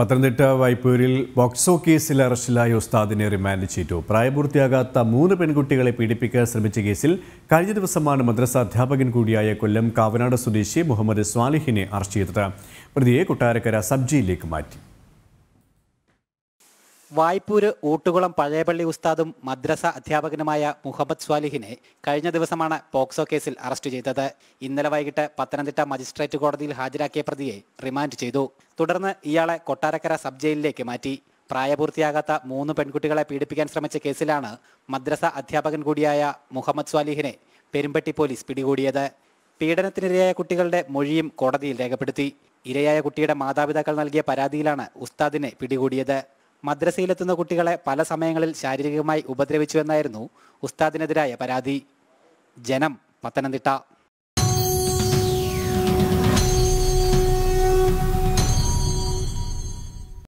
പത്തനംതിട്ട വൈപ്പൂരിൽ ബോക്സോ കേസിൽ അറസ്റ്റിലായ ഉസ്താദിനെ റിമാൻഡ് ചെയ്തു പ്രായപൂർത്തിയാകാത്ത മൂന്ന് പെൺകുട്ടികളെ പീഡിപ്പിക്കാൻ ശ്രമിച്ച കേസിൽ കഴിഞ്ഞ ദിവസമാണ് മദ്രസ അധ്യാപകൻ കൂടിയായ കൊല്ലം കാവനാട് സ്വദേശി മുഹമ്മദ് സ്വാലിഹിനെ അറസ്റ്റ് ചെയ്തത് പ്രതിയെ കൊട്ടാരക്കര സബ്ജിയിലേക്ക് മാറ്റി വായ്പൂര് ഊട്ടുകുളം പഴയപള്ളി ഉസ്താദും മദ്രസ അധ്യാപകനുമായ മുഹമ്മദ് സ്വാലിഹിനെ കഴിഞ്ഞ ദിവസമാണ് പോക്സോ കേസിൽ അറസ്റ്റ് ചെയ്തത് ഇന്നലെ വൈകിട്ട് പത്തനംതിട്ട മജിസ്ട്രേറ്റ് കോടതിയിൽ ഹാജരാക്കിയ പ്രതിയെ റിമാൻഡ് ചെയ്തു തുടർന്ന് ഇയാളെ കൊട്ടാരക്കര സബ് ജയിലിലേക്ക് മാറ്റി പ്രായപൂർത്തിയാകാത്ത മൂന്ന് പെൺകുട്ടികളെ പീഡിപ്പിക്കാൻ ശ്രമിച്ച കേസിലാണ് മദ്രസ അധ്യാപകൻ കൂടിയായ മുഹമ്മദ് സ്വാലിഹിനെ പെരുമ്പട്ടി പോലീസ് പിടികൂടിയത് പീഡനത്തിനിരയായ കുട്ടികളുടെ മൊഴിയും കോടതിയിൽ രേഖപ്പെടുത്തി ഇരയായ കുട്ടിയുടെ മാതാപിതാക്കൾ നൽകിയ പരാതിയിലാണ് ഉസ്താദിനെ പിടികൂടിയത് മദ്രസയിലെത്തുന്ന കുട്ടികളെ പല സമയങ്ങളിൽ ശാരീരികമായി ഉപദ്രവിച്ചുവെന്നായിരുന്നു ഉസ്താദിനെതിരായ പരാതി ജനം പത്തനംതിട്ട